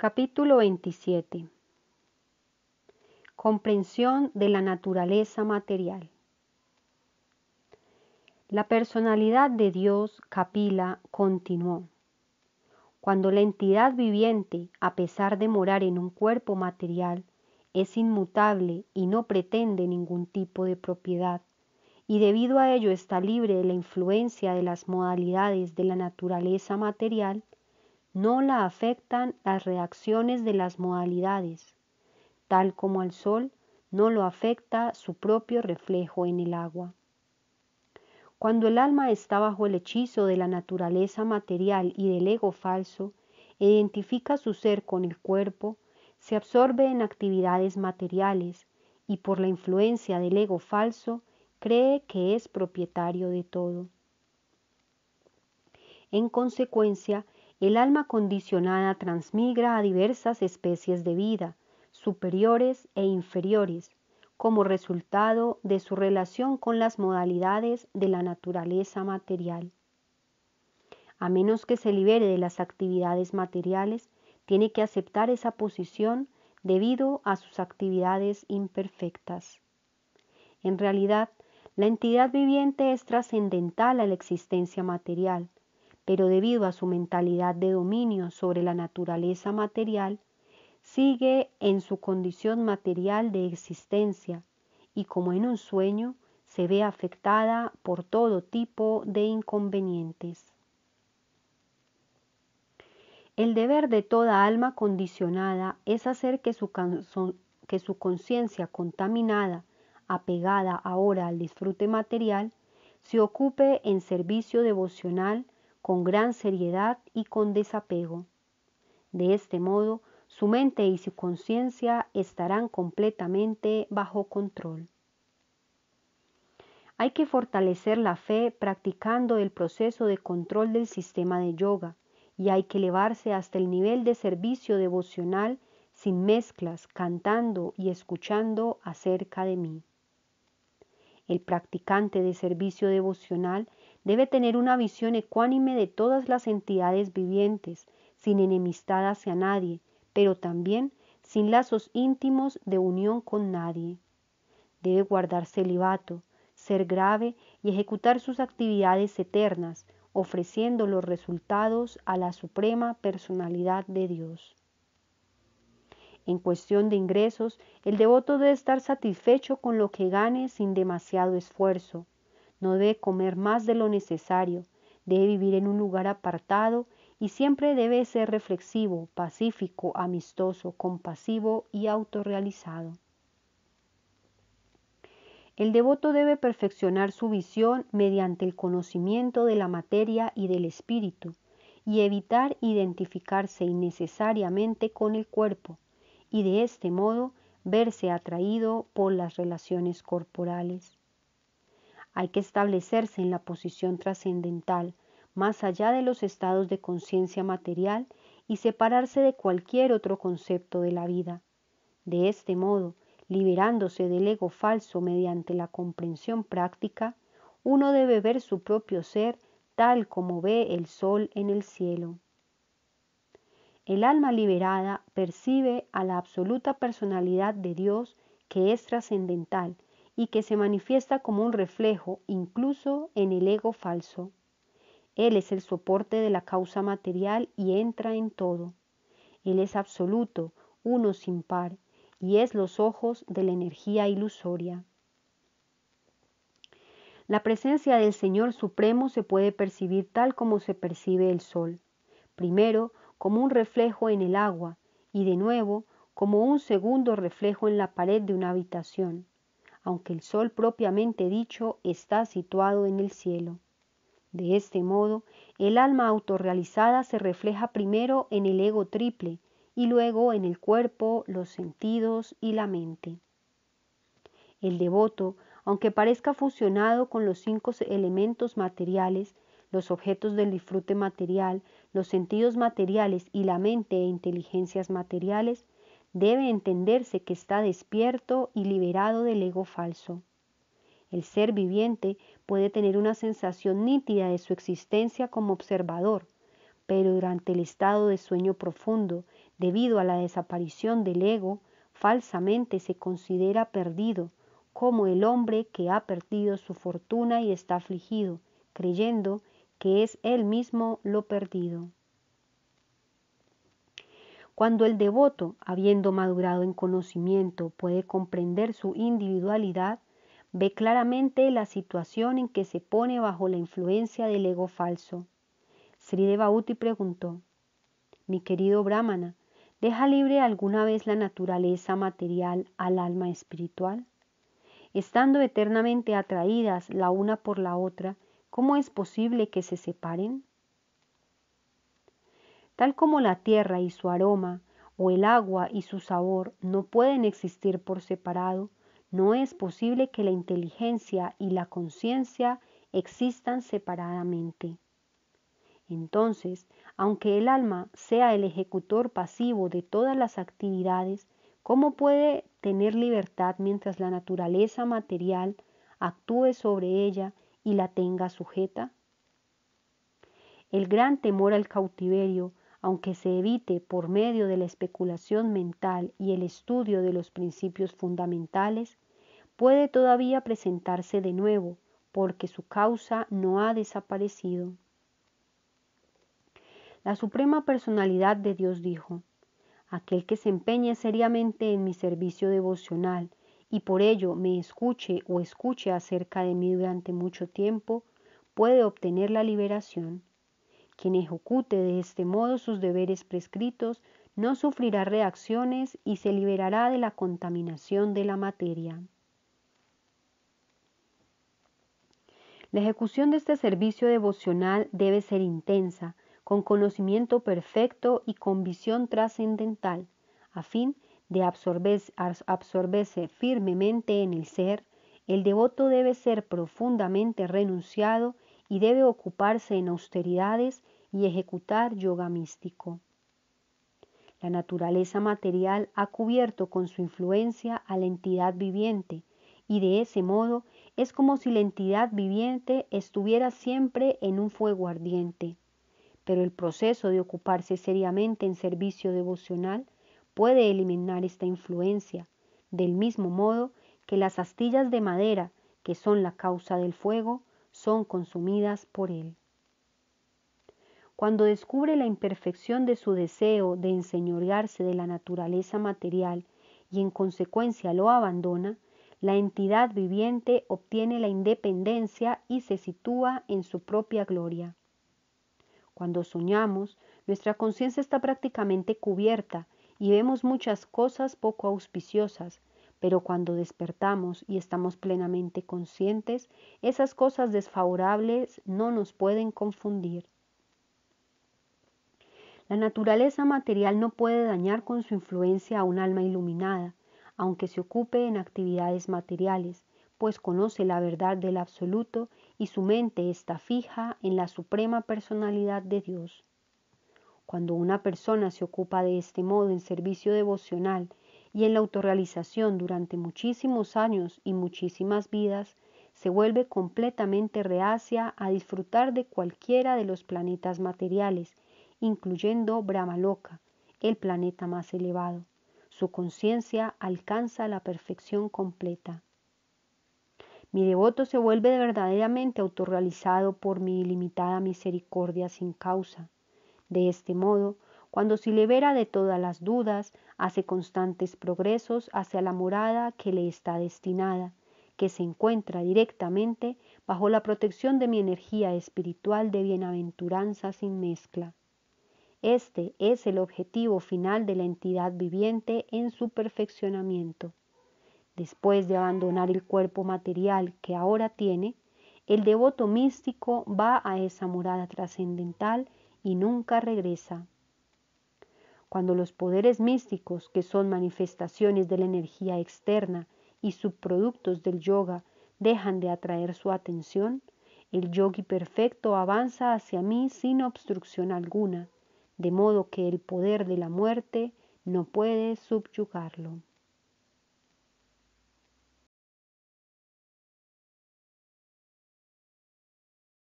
Capítulo 27 Comprensión de la naturaleza material La personalidad de Dios Capila, continuó. Cuando la entidad viviente, a pesar de morar en un cuerpo material, es inmutable y no pretende ningún tipo de propiedad, y debido a ello está libre de la influencia de las modalidades de la naturaleza material, no la afectan las reacciones de las modalidades, tal como al sol no lo afecta su propio reflejo en el agua. Cuando el alma está bajo el hechizo de la naturaleza material y del ego falso, e identifica su ser con el cuerpo, se absorbe en actividades materiales y por la influencia del ego falso cree que es propietario de todo. En consecuencia, el alma condicionada transmigra a diversas especies de vida, superiores e inferiores, como resultado de su relación con las modalidades de la naturaleza material. A menos que se libere de las actividades materiales, tiene que aceptar esa posición debido a sus actividades imperfectas. En realidad, la entidad viviente es trascendental a la existencia material, pero debido a su mentalidad de dominio sobre la naturaleza material, sigue en su condición material de existencia y como en un sueño se ve afectada por todo tipo de inconvenientes. El deber de toda alma condicionada es hacer que su, que su conciencia contaminada, apegada ahora al disfrute material, se ocupe en servicio devocional con gran seriedad y con desapego. De este modo, su mente y su conciencia estarán completamente bajo control. Hay que fortalecer la fe practicando el proceso de control del sistema de yoga y hay que elevarse hasta el nivel de servicio devocional sin mezclas, cantando y escuchando acerca de mí. El practicante de servicio devocional debe tener una visión ecuánime de todas las entidades vivientes, sin enemistad hacia nadie, pero también sin lazos íntimos de unión con nadie. Debe guardar celibato, ser grave y ejecutar sus actividades eternas, ofreciendo los resultados a la Suprema Personalidad de Dios. En cuestión de ingresos, el devoto debe estar satisfecho con lo que gane sin demasiado esfuerzo, no debe comer más de lo necesario, debe vivir en un lugar apartado y siempre debe ser reflexivo, pacífico, amistoso, compasivo y autorrealizado. El devoto debe perfeccionar su visión mediante el conocimiento de la materia y del espíritu, y evitar identificarse innecesariamente con el cuerpo, y de este modo verse atraído por las relaciones corporales. Hay que establecerse en la posición trascendental, más allá de los estados de conciencia material y separarse de cualquier otro concepto de la vida. De este modo, liberándose del ego falso mediante la comprensión práctica, uno debe ver su propio ser tal como ve el sol en el cielo. El alma liberada percibe a la absoluta personalidad de Dios que es trascendental y que se manifiesta como un reflejo incluso en el ego falso. Él es el soporte de la causa material y entra en todo. Él es absoluto, uno sin par, y es los ojos de la energía ilusoria. La presencia del Señor Supremo se puede percibir tal como se percibe el sol, primero como un reflejo en el agua y de nuevo como un segundo reflejo en la pared de una habitación aunque el Sol propiamente dicho está situado en el cielo. De este modo, el alma autorrealizada se refleja primero en el ego triple y luego en el cuerpo, los sentidos y la mente. El devoto, aunque parezca fusionado con los cinco elementos materiales, los objetos del disfrute material, los sentidos materiales y la mente e inteligencias materiales, debe entenderse que está despierto y liberado del ego falso. El ser viviente puede tener una sensación nítida de su existencia como observador, pero durante el estado de sueño profundo, debido a la desaparición del ego, falsamente se considera perdido, como el hombre que ha perdido su fortuna y está afligido, creyendo que es él mismo lo perdido. Cuando el devoto, habiendo madurado en conocimiento, puede comprender su individualidad, ve claramente la situación en que se pone bajo la influencia del ego falso. Sri Devauti preguntó, mi querido Brahmana, ¿deja libre alguna vez la naturaleza material al alma espiritual? Estando eternamente atraídas la una por la otra, ¿cómo es posible que se separen? Tal como la tierra y su aroma, o el agua y su sabor no pueden existir por separado, no es posible que la inteligencia y la conciencia existan separadamente. Entonces, aunque el alma sea el ejecutor pasivo de todas las actividades, ¿cómo puede tener libertad mientras la naturaleza material actúe sobre ella y la tenga sujeta? El gran temor al cautiverio aunque se evite por medio de la especulación mental y el estudio de los principios fundamentales, puede todavía presentarse de nuevo, porque su causa no ha desaparecido. La Suprema Personalidad de Dios dijo, Aquel que se empeñe seriamente en mi servicio devocional y por ello me escuche o escuche acerca de mí durante mucho tiempo, puede obtener la liberación. Quien ejecute de este modo sus deberes prescritos no sufrirá reacciones y se liberará de la contaminación de la materia. La ejecución de este servicio devocional debe ser intensa, con conocimiento perfecto y con visión trascendental, a fin de absorberse, firmemente en el ser, el devoto debe ser profundamente renunciado y debe ocuparse en austeridades y ejecutar yoga místico. La naturaleza material ha cubierto con su influencia a la entidad viviente y de ese modo es como si la entidad viviente estuviera siempre en un fuego ardiente. Pero el proceso de ocuparse seriamente en servicio devocional puede eliminar esta influencia, del mismo modo que las astillas de madera, que son la causa del fuego, son consumidas por él. Cuando descubre la imperfección de su deseo de enseñorearse de la naturaleza material y en consecuencia lo abandona, la entidad viviente obtiene la independencia y se sitúa en su propia gloria. Cuando soñamos, nuestra conciencia está prácticamente cubierta y vemos muchas cosas poco auspiciosas, pero cuando despertamos y estamos plenamente conscientes, esas cosas desfavorables no nos pueden confundir. La naturaleza material no puede dañar con su influencia a un alma iluminada, aunque se ocupe en actividades materiales, pues conoce la verdad del absoluto y su mente está fija en la suprema personalidad de Dios. Cuando una persona se ocupa de este modo en servicio devocional y en la autorrealización durante muchísimos años y muchísimas vidas, se vuelve completamente reacia a disfrutar de cualquiera de los planetas materiales, incluyendo Brahmaloka, el planeta más elevado. Su conciencia alcanza la perfección completa. Mi devoto se vuelve verdaderamente autorrealizado por mi ilimitada misericordia sin causa. De este modo, cuando se libera de todas las dudas, hace constantes progresos hacia la morada que le está destinada, que se encuentra directamente bajo la protección de mi energía espiritual de bienaventuranza sin mezcla. Este es el objetivo final de la entidad viviente en su perfeccionamiento. Después de abandonar el cuerpo material que ahora tiene, el devoto místico va a esa morada trascendental y nunca regresa cuando los poderes místicos, que son manifestaciones de la energía externa y subproductos del yoga, dejan de atraer su atención, el yogi perfecto avanza hacia mí sin obstrucción alguna, de modo que el poder de la muerte no puede subyugarlo.